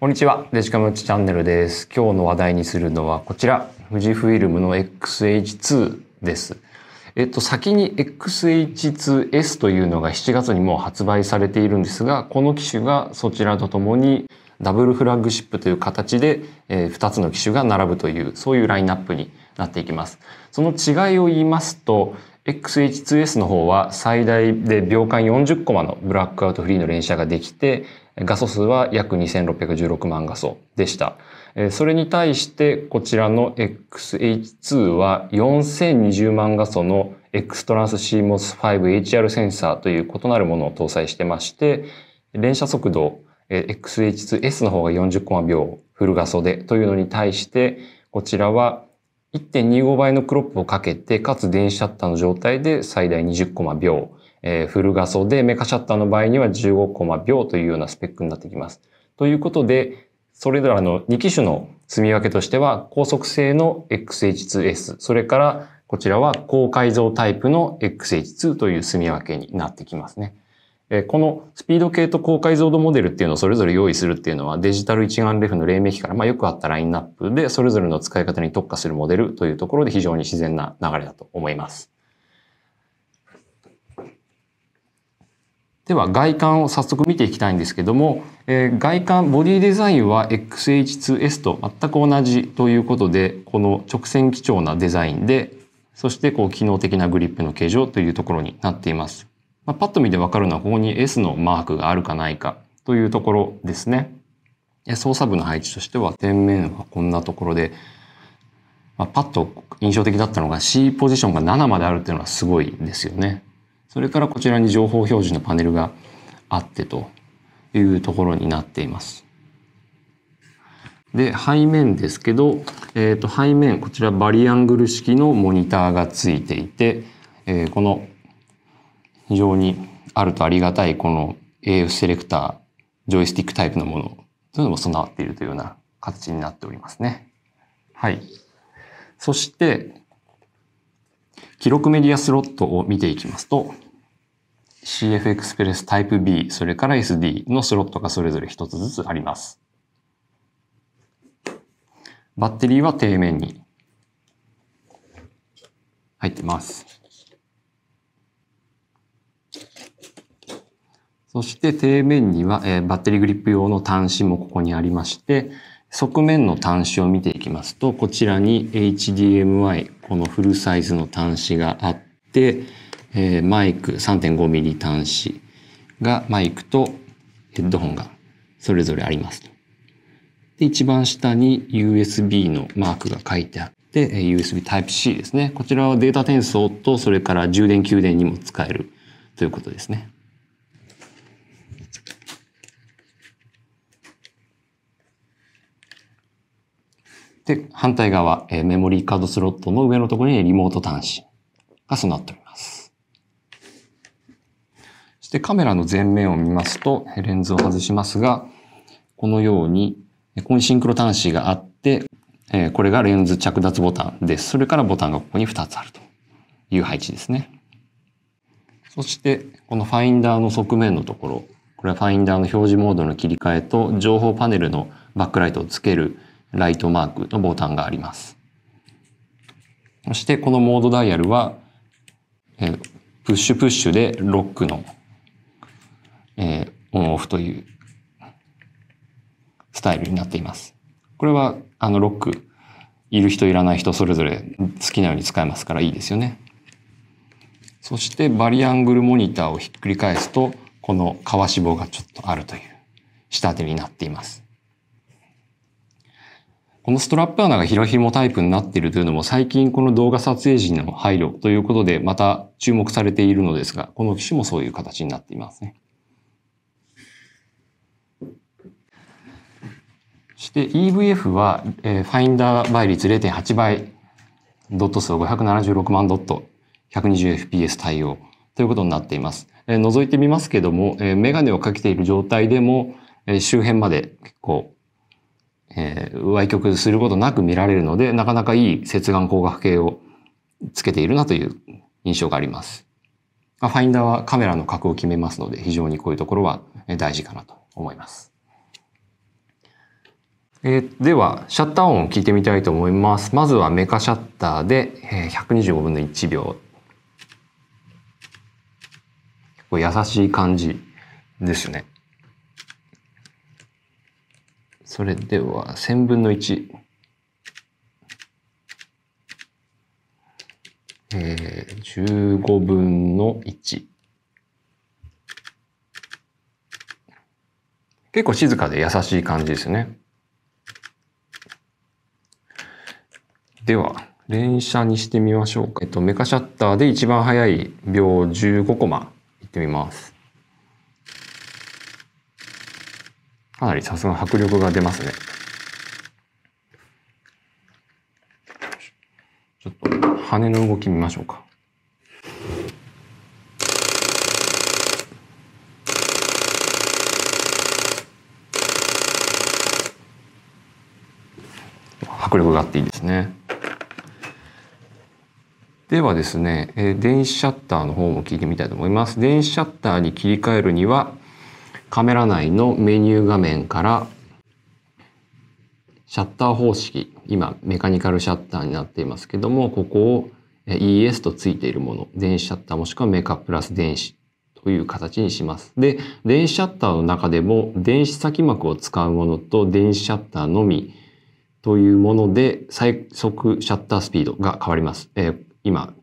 こんにちは。デジカムチャンネルです。今日の話題にするのはこちら。富士フイルムの XH2 です。えっと、先に XH2S というのが7月にもう発売されているんですが、この機種がそちらとともにダブルフラッグシップという形で、え2つの機種が並ぶという、そういうラインナップになっていきます。その違いを言いますと、XH2S の方は最大で秒間40コマのブラックアウトフリーの連射ができて、画素数は約2616万画素でした。それに対してこちらの XH2 は4020万画素の X トランス CMOS5HR センサーという異なるものを搭載してまして、連射速度 XH2S の方が40コマ秒フル画素でというのに対して、こちらは1.25倍のクロップをかけて、かつ電子シャッターの状態で最大20コマ秒。えー、フル画素でメカシャッターの場合には15コマ秒というようなスペックになってきます。ということで、それぞれの2機種の積み分けとしては、高速性の XH2S、それからこちらは高解像タイプの XH2 という積み分けになってきますね。えこのスピード系と高解像度モデルっていうのをそれぞれ用意するっていうのはデジタル一眼レフの黎明期から、まあ、よくあったラインナップでそれぞれの使い方に特化するモデルというところで非常に自然な流れだと思います。では外観を早速見ていきたいんですけども、えー、外観ボディデザインは XH2S と全く同じということでこの直線基調なデザインでそしてこう機能的なグリップの形状というところになっています。まあ、パッと見てわかるのはここに S のマークがあるかないかというところですね。操作部の配置としては点面はこんなところで、まあ、パッと印象的だったのが C ポジションが7まであるっていうのはすごいですよね。それからこちらに情報表示のパネルがあってというところになっています。で、背面ですけど、えっ、ー、と、背面、こちらバリアングル式のモニターがついていて、えー、この非常にあるとありがたいこの AF セレクター、ジョイスティックタイプのもの、というのも備わっているというような形になっておりますね。はい。そして、記録メディアスロットを見ていきますと、CF エクス s s スタイプ B、それから SD のスロットがそれぞれ一つずつあります。バッテリーは底面に入ってます。そして底面には、えー、バッテリーグリップ用の端子もここにありまして、側面の端子を見ていきますと、こちらに HDMI、このフルサイズの端子があって、えー、マイク 3.5mm 端子が、マイクとヘッドホンがそれぞれあります。で、一番下に USB のマークが書いてあって、USB Type-C ですね。こちらはデータ転送と、それから充電給電にも使えるということですね。で、反対側、えー、メモリーカードスロットの上のところにリモート端子が備わっております。そしてカメラの前面を見ますと、レンズを外しますが、このように、ここにシンクロ端子があって、えー、これがレンズ着脱ボタンです。それからボタンがここに2つあるという配置ですね。そして、このファインダーの側面のところ、これはファインダーの表示モードの切り替えと、情報パネルのバックライトをつけるライトマークのボタンがあります。そしてこのモードダイヤルは、えー、プッシュプッシュでロックの、えー、オンオフというスタイルになっています。これはあのロックいる人いらない人それぞれ好きなように使えますからいいですよね。そしてバリアングルモニターをひっくり返すとこの皮脂肪がちょっとあるという仕立てになっています。このストラップ穴が広紐タイプになっているというのも最近この動画撮影時の配慮ということでまた注目されているのですが、この機種もそういう形になっていますね。そして EVF は、えー、ファインダー倍率0.8倍、ドット数576万ドット、120fps 対応ということになっています。えー、覗いてみますけども、えー、メガネをかけている状態でも、えー、周辺まで結構えー、歪曲することなく見られるので、なかなかいい接眼光学系をつけているなという印象があります。ファインダーはカメラの角を決めますので、非常にこういうところは大事かなと思います。えー、では、シャッター音を聞いてみたいと思います。まずはメカシャッターで、え125分の1秒。結構優しい感じですね。それでは、1000分の1。えー、15分の1。結構静かで優しい感じですね。では、連写にしてみましょうか。えっと、メカシャッターで一番速い秒15コマいってみます。かなりさすが迫力が出ますね。ちょっと羽の動き見ましょうか。迫力があっていいですね。ではですね、電子シャッターの方も聞いてみたいと思います。電子シャッターに切り替えるには、カメラ内のメニュー画面からシャッター方式、今メカニカルシャッターになっていますけども、ここを ES とついているもの、電子シャッターもしくはメカプラス電子という形にします。で、電子シャッターの中でも電子先膜を使うものと電子シャッターのみというもので最速シャッタースピードが変わります。えー、今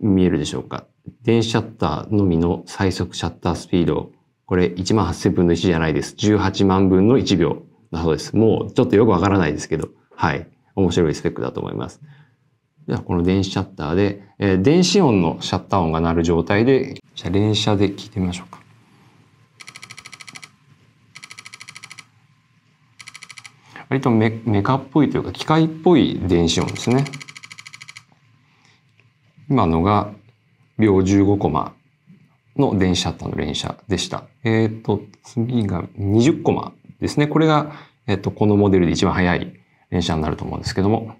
見えるでしょうか。電子シャッターのみの最速シャッタースピードこれ1万8000分の1じゃないです。18万分の1秒だそうです。もうちょっとよくわからないですけど、はい。面白いスペックだと思います。じゃあこの電子シャッターで、えー、電子音のシャッター音が鳴る状態で、じゃあ連射で聞いてみましょうか。割とメメカっぽいというか機械っぽい電子音ですね。今のが秒15コマの電車との連でした。えっ、ー、と、次が20コマですね。これが、えっ、ー、と、このモデルで一番速い連射になると思うんですけども。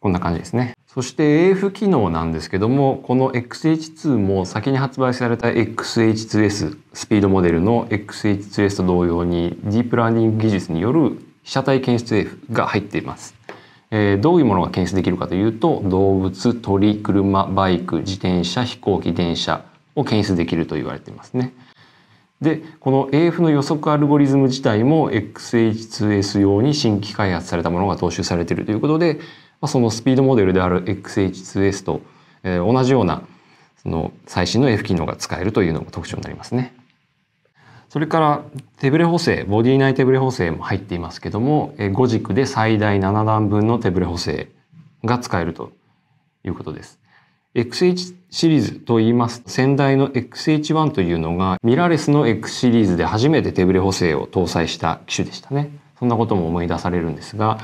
こんな感じですね。そして AF 機能なんですけども、この XH2 も先に発売された XH2S、スピードモデルの XH2S と同様に、ディープラーニング技術による被写体検出 AF が入っています。えー、どういうものが検出できるかというと動物鳥車バイク自転車飛行機電車を検出できると言われていますね。でこの AF の予測アルゴリズム自体も XH2S 用に新規開発されたものが踏襲されているということで、まあ、そのスピードモデルである XH2S と、えー、同じようなその最新の F 機能が使えるというのが特徴になりますね。それから手ブレ補正ボディ内手ブレ補正も入っていますけども5軸で最大7段分の手ブレ補正が使えるということです。XH シリーズといいます先代の XH1 というのがミラーレスの X シリーズで初めて手ブレ補正を搭載した機種でしたね。そんなことも思い出されるんですが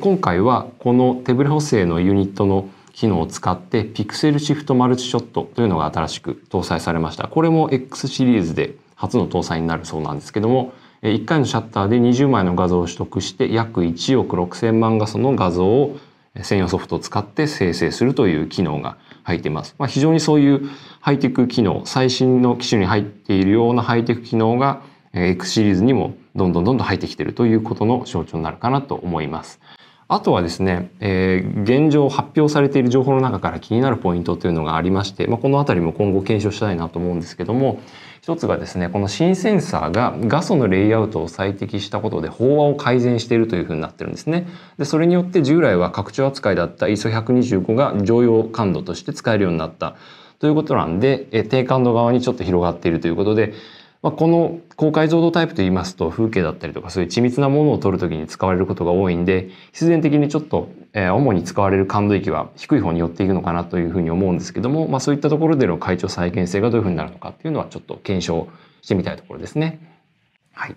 今回はこの手ブレ補正のユニットの機能を使ってピクセルシフトマルチショットというのが新しく搭載されました。これも X シリーズで初の搭載になるそうなんですけども1回のシャッターで20枚の画像を取得して約1億6千万画素の画像を専用ソフトを使って生成するという機能が入っています。まあ、非常にそういうハイテク機能最新の機種に入っているようなハイテク機能が X シリーズにもどんどんどんどん入ってきてるということの象徴になるかなと思います。あとはですね、えー、現状発表されている情報の中から気になるポイントというのがありまして、まあ、この辺りも今後検証したいなと思うんですけども一つがですねこの新センサーが画素のレイアウトを最適したことで飽和を改善しているというふうになってるんですねでそれによって従来は拡張扱いだった ISO125 が常用感度として使えるようになったということなんで、え低感度側にちょっと広がっているということでまあ、この高解像度タイプといいますと風景だったりとかそういう緻密なものを撮るときに使われることが多いんで必然的にちょっと、え主に使われる感度域は低い方に寄っていくのかなというふうに思うんですけども、まあ、そういったところでの会長再現性がどういうふうになるのかっていうのはちょっと検証してみたいところですね。はい、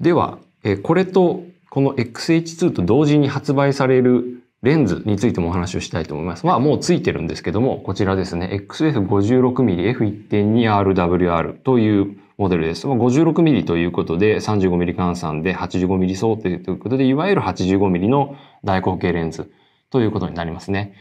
では、えこれとこの XH2 と同時に発売されるレンズについてもお話をしたいと思います。まあもうついてるんですけども、こちらですね、XF56mmF1.2RWR というモデルです。ま 56mm ということで、35mm 換算で 85mm 相定ということで、いわゆる 85mm の大口径レンズということになりますね。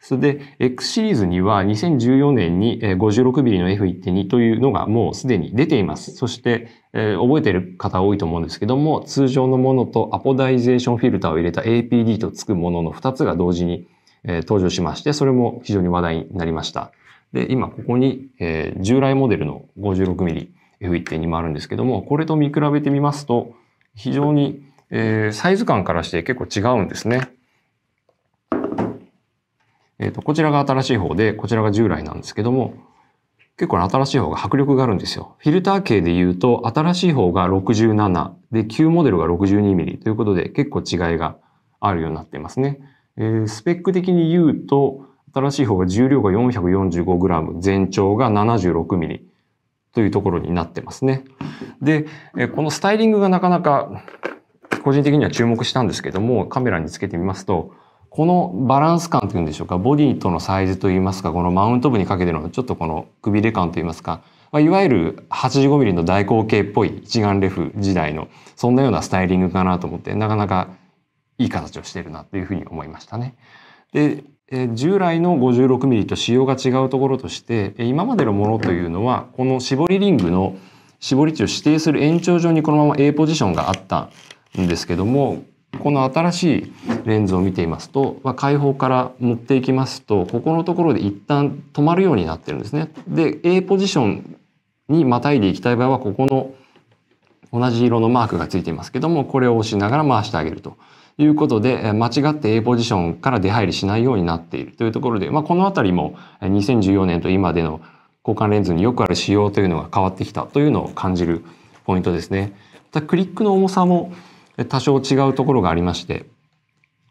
それで、X シリーズには2014年に 56mm の F1.2 というのがもうすでに出ています。そして、えー、覚えてる方多いと思うんですけども、通常のものとアポダイゼーションフィルターを入れた APD と付くものの2つが同時に、えー、登場しまして、それも非常に話題になりました。で、今ここに、えー、従来モデルの 56mm F1.2 もあるんですけども、これと見比べてみますと、非常に、えー、サイズ感からして結構違うんですね。えっ、ー、と、こちらが新しい方で、こちらが従来なんですけども、結構新しい方が迫力があるんですよ。フィルター系で言うと、新しい方が67で、旧モデルが 62mm ということで、結構違いがあるようになっていますね。えー、スペック的に言うと、新しい方が重量が 445g、全長が 76mm というところになってますね。で、このスタイリングがなかなか個人的には注目したんですけども、カメラにつけてみますと、このバランス感というんでしょうかボディとのサイズといいますかこのマウント部にかけてのちょっとこのくびれ感といいますか、まあ、いわゆる 85mm の大口径っぽい一眼レフ時代のそんなようなスタイリングかなと思ってなかなかいい形をしてるなというふうに思いましたね。で従来の 56mm と仕様が違うところとして今までのものというのはこの絞りリングの絞り値を指定する延長上にこのまま A ポジションがあったんですけどもこの新しいレンズを見ていますと、まあ、開放から持っていきますとここのところで一旦止まるようになってるんですね。で A ポジションにまたいでいきたい場合はここの同じ色のマークがついていますけどもこれを押しながら回してあげるということで間違って A ポジションから出入りしないようになっているというところで、まあ、この辺りも2014年と今での交換レンズによくある仕様というのが変わってきたというのを感じるポイントですね。クリックの重さも多少違うところがありまして、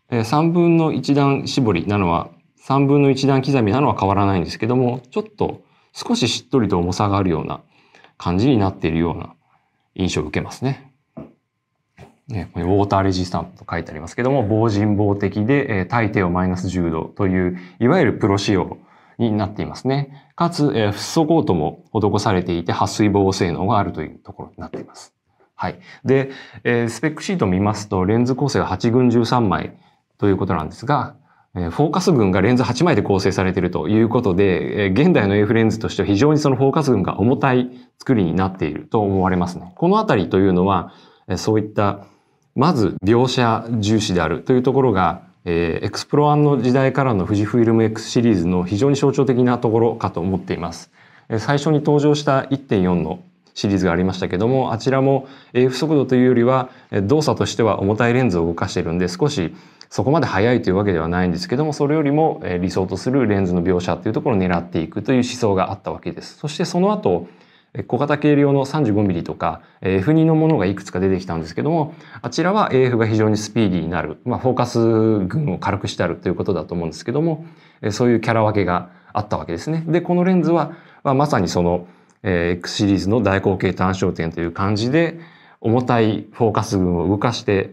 3分の1段絞りなのは、3分の1段刻みなのは変わらないんですけども、ちょっと少ししっとりと重さがあるような感じになっているような印象を受けますね。これウォーターレジスタントと書いてありますけども、防塵防滴で、えー、をマイナス10度という、いわゆるプロ仕様になっていますね。かつ、えフッ素コートも施されていて、撥水防護性能があるというところになっています。はい。で、えー、スペックシートを見ますと、レンズ構成が8群13枚ということなんですが、えフォーカス群がレンズ8枚で構成されているということで、え現代の F レンズとしては非常にそのフォーカス群が重たい作りになっていると思われますね。このあたりというのは、えそういった、まず描写重視であるというところが、えエクスプロンの時代からの富士フィルム X シリーズの非常に象徴的なところかと思っています。最初に登場した1.4のシリーズがありましたけどもあちらも AF 速度というよりは動作としては重たいレンズを動かしているんで少しそこまで速いというわけではないんですけどもそれよりも理想とするレンズの描写というところを狙っていくという思想があったわけです。そしてその後小型軽量の 35mm とか F2 のものがいくつか出てきたんですけどもあちらは AF が非常にスピーディーになる、まあ、フォーカス群を軽くしてあるということだと思うんですけどもそういうキャラ分けがあったわけですね。でこのレンズは、まあ、まさにそのえー、X シリーズの大口径単焦点という感じで、重たいフォーカス群を動かして、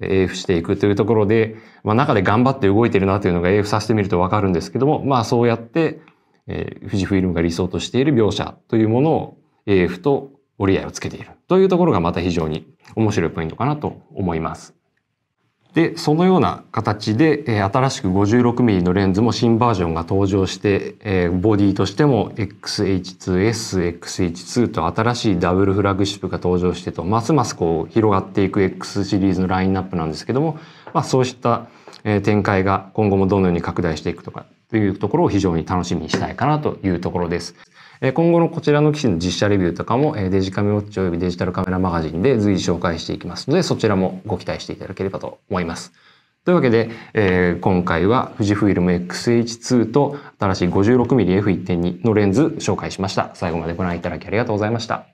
AF していくというところで、まあ、中で頑張って動いてるなというのが AF させてみるとわかるんですけども、まあそうやって、えー、富士フイルムが理想としている描写というものを AF と折り合いをつけているというところがまた非常に面白いポイントかなと思います。でそのような形で、え新しく 56mm のレンズも新バージョンが登場して、えボディとしても XH2SXH2 と新しいダブルフラッグシップが登場してとますますこう広がっていく X シリーズのラインナップなんですけども、まあ、そうした展開が今後もどのように拡大していくとかというところを非常に楽しみにしたいかなというところです。今後のこちらの機種の実写レビューとかもデジカメウォッチ及びデジタルカメラマガジンで随時紹介していきますのでそちらもご期待していただければと思います。というわけで、えー、今回は富士フイルム XH2 と新しい 56mmF1.2 のレンズ紹介しました。最後までご覧いただきありがとうございました。